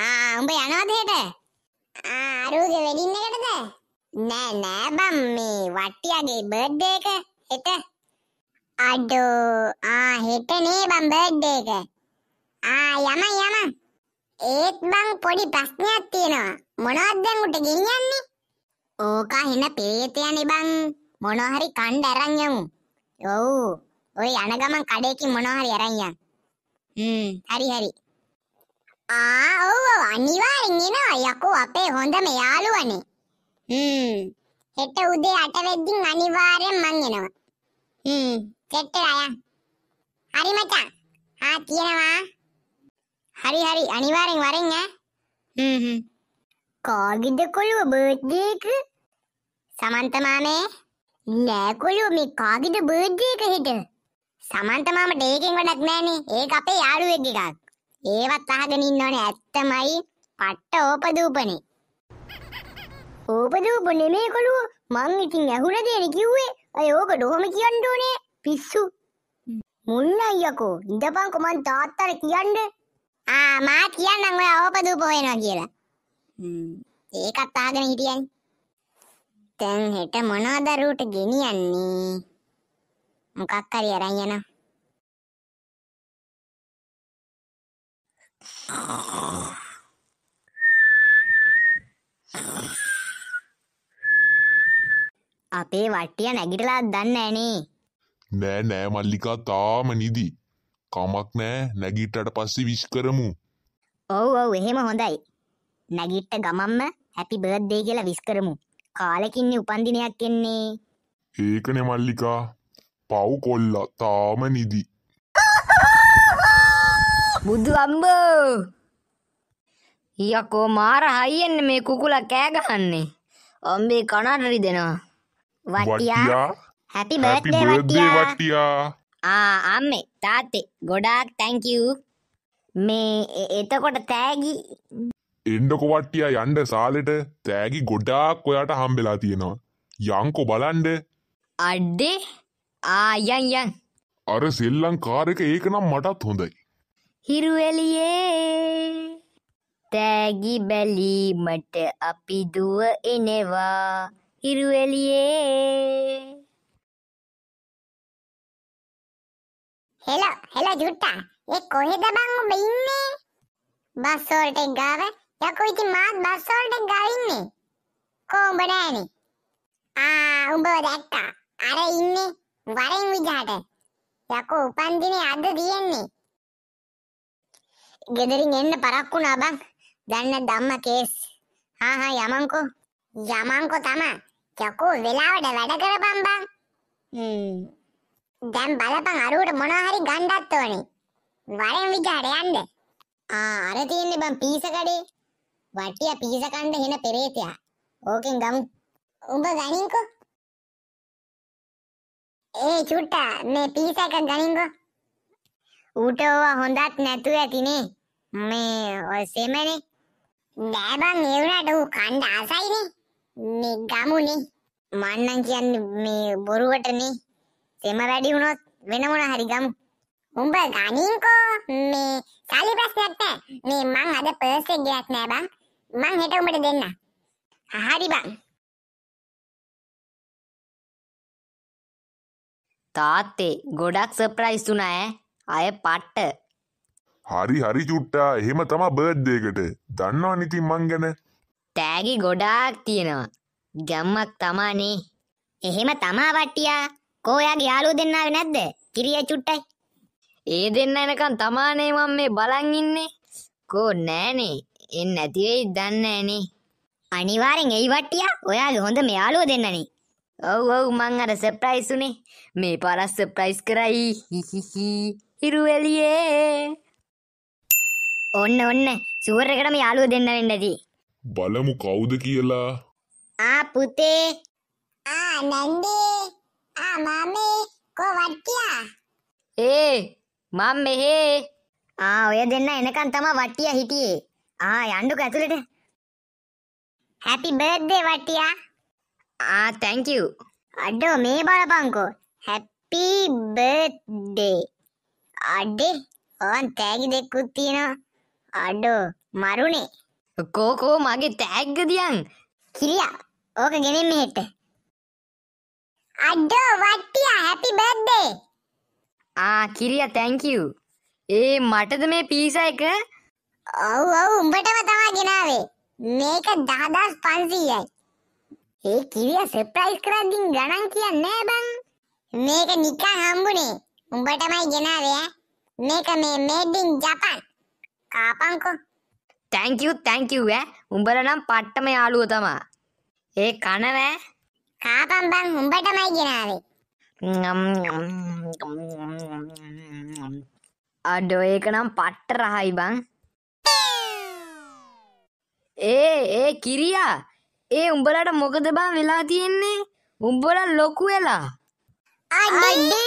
ආ උඹ යනවද හෙට? ආ අරුගේ වෙඩින් එකටද? නෑ නෑ බම් මේ වට්ටියගේ බර්ත්ඩේ එක හෙට. අඩෝ ආ හෙට නේ බම් බර්ත්ඩේ එක. ආ යම යම. ඒත් බං පොඩි ප්‍රශ්නයක් තියෙනවා. මොනවද දැන් උට ගෙනියන්නේ? ඕකා හෙන පේතයනේ බං. මොනවා හරි කණ්ඩ අරන් යමු. ඔව්. ඔය යන ගමන් කඩේකින් මොනවා හරි අරන් යන්න. හ්ම් හරි හරි. ආ ඔව් අනිවාර්යෙන් එනවා යකෝ අපේ හොඳම යාළුවනේ. හ්ම්. හෙට උදේ 8 වෙද්දින් අනිවාර්යෙන් මං එනවා. හ්ම්. සෙට් වෙලා යන්න. හරි මචං. ආ තියනවා. හරි හරි අනිවාර්යෙන් වරෙන් ඈ. හ්ම් හ්ම්. කාගේද කොළුව බර්ත්ඩේ එක? සමන්ත මාමේ. නෑ කොළුව මේ කාගේද බර්ත්ඩේ එක හෙට? සමන්ත මාමට ඒකෙන් වැඩක් නෑනේ. ඒක අපේ යාළුවෙක් එකක්. ඒවත් අහගෙන ඉන්න ඕනේ ඇත්තමයි පට්ට ඕපදූපනේ. ඕපදූප නෙමේ කොළුව මං ඉතින් ඇහුණ දේන කිව්වේ අය ඕක ඩොහොම කියන්න ඕනේ පිස්සු. මුන්න අයියකෝ ඉඳපන්කො මං තාත්තට කියන්න. ආ මා කියන්නම් ඔය ඕපදූප හොයනවා කියලා. ඒකත් අහගෙන හිටියන්. දැන් හෙට මොනවද රූට ගෙනියන්නේ? මොකක් හරි අරන් යනවා. අපේ වට්ටිය නැගිටලා දන්න ඇනේ නෑ නෑ මල්ලිකා තාම නිදි කමක් නෑ නැගිටට පස්සෙ විශ් කරමු ඔව් ඔව් එහෙම හොඳයි නැගිට්ට ගමම්ම හැපි බර්ද්දේ කියලා විස් කරමු කාලකින්නේ උපන්දිනයක් එන්නේ ඒකනෙ මල්ලිකා පව් කොල්ලා තාම නිදි බුදු අම්බෝ යකෝ මාර හයියෙන් මේ කුකුල කෑගහන්නේ ඔම්බේ කනටරි දෙනවා වටියා හැපි බර්ත්ඩේ වටියා ආ අම්මේ තාත්තේ ගොඩාක් තැන්ක් යූ මේ එතකොට තෑගි එන්නකො වට්ටිය යන්ඩ සාලෙට තෑගි ගොඩාක් ඔයාට හම්බෙලා තියෙනවා යංකො බලන්ඩ අඩ්ඩේ ආයන් යන් අර සෙල්ලං කාරක ඒකනම් මටත් හොඳයි හිරුවෙලියේ තෑගි බැලීමට අපි දුව එනවා හිරුවෙලියේ හෙල හෙල ජුට්ටා ඒ කොහෙද බං ඔබ ඉන්නේ බස් වලට ගාව යකෝ ඉතින් මාත් බස් වලට ගාව ඉන්නේ කොඹ නෑනේ ආ උඹව දැක්කා අර ඉන්නේ වරෙන් විජාට යකෝ උපන්දිනේ අද තියෙන්නේ ගෙදරින් එන්න පරක්කු නබං දන්න දම්ම කේස් හාහා යමංකෝ යමංකො තමා යකෝ වෙලාවට වැඩ කරපම් බං දැම් බලපං අරුවට මොනාහරි ගණ්ඩත් ඕනි වරෙන් විජාට යන්ද අර තියන්නේ බං පීසකඩේ වටිය පීසකණ්ඩ හෙන පෙරේතයා ඕකෙන් ගමු උඹ ගනින්කෝ ඒ චුට්ටා මේ පීසක ගනින්කෝ ඌට ඕවා හොඳත් නැතුව ඇතිනේ. මේ ඔය සෙමනේ. නෑ බං ඒ වුණාට ඌ කන්න ආසයිනේ. මේ ගමුනේ. මන්නම් කියන්නේ මේ බොරුවටනේ. සෙම වැඩි වුණොත් වෙන මොන හරි ගමු. උඹ ගනින්කෝ මේ සල්ලි ප්‍රශ්නයක් නෑ. මේ මං අද පර්ස් එක ගියක් නෑ බං. මං හෙට උඹට දෙන්න. හරි බං. තාත්තේ ගොඩක් සර්ප්‍රයිස් වුණා ඈ අය පට්ට හරි හරි චුට්ටා එහෙම තමා බර්ද්දයකට දන්නවා නිතින් මං ගැන තෑගි ගොඩාක් තියෙනවා ගම්මක් තමානේ එහෙම තමා වට්ටියා කෝයාගේ යාලු දෙන්නාව නැද්ද කිරිය චුට්ටයි ඒ දෙන්න එනකන් තමානේ මම මේ බලන් ඉන්නේ කෝ නෑනේ එන්න ඇති වෙයි දන්නේ නෑනේ අනිවාර්යෙන් එයි වට්ටියා ඔයාගේ හොඳම යාළුවෝ දෙන්නනේ ඔව් ඔව් මං අර සර්ප්‍රයිස් උනේ මේ පාර සර්ප්‍රයිස් කරයි හිහිහි හිරු එළියේ ඔන්න ඔන්න සුවර් එකටම යාළුව දෙන්න වෙන්නදී බලමු කවුද කියලා ආ පුතේ ආ නන්දේ ආ මාමේ කොවත් කියා ඒ මම මෙහෙ ආ ඔය දෙන්න එනකන් තමයි වට්ටියා හිටියේ ආ යන්නකෝ ඇතුළට හැපි බර්ත්ඩේ වට්ටියා ආ තැන්කියු අඩෝ මේ බලපංකෝ හැපි බර්ත්ඩේ අඩ්ඩේ ඕන් තෑගි දෙක්කුත් තියෙනවා අඩ්ඩෝ මරුණේ කෝකෝ මගේ තෑග්ග දියන් කිරියා ඕක ගෙනෙන් මෙහෙට අඩ්ඩෝ වට්ටියා හැපි බර්ඩේ ආ කිරියා තැංකයු ඒ මටද මේ පීස එක ඔව් ඔව් උඹටම තමා ගෙනාවේ මේක දහදස් පන්සීයයි ඒ කිරිය සෙප්‍රයිස් කරද්දිින් ගණන් කියන්න නෑ බං මේක නිකා හම්බුනේ උඹටමයි ගෙනාවේ මේක මේ මේඩ් ඉන් ජපන් කාපන්කෝ තැන්කියු තැන්කියු ඈ උඹල නම් පට්ටම යාළුව තමා ඒ කනවෑ කාපම් බං උඹටමයි ගෙනාවේ අඩෝ ඒක නම් පට්ට රහයි බං ඒ ඒ කිරියා ඒ උඹලට මොකද බං වෙලා තියෙන්නේ උඹල ලොකු වෙලා අඩේ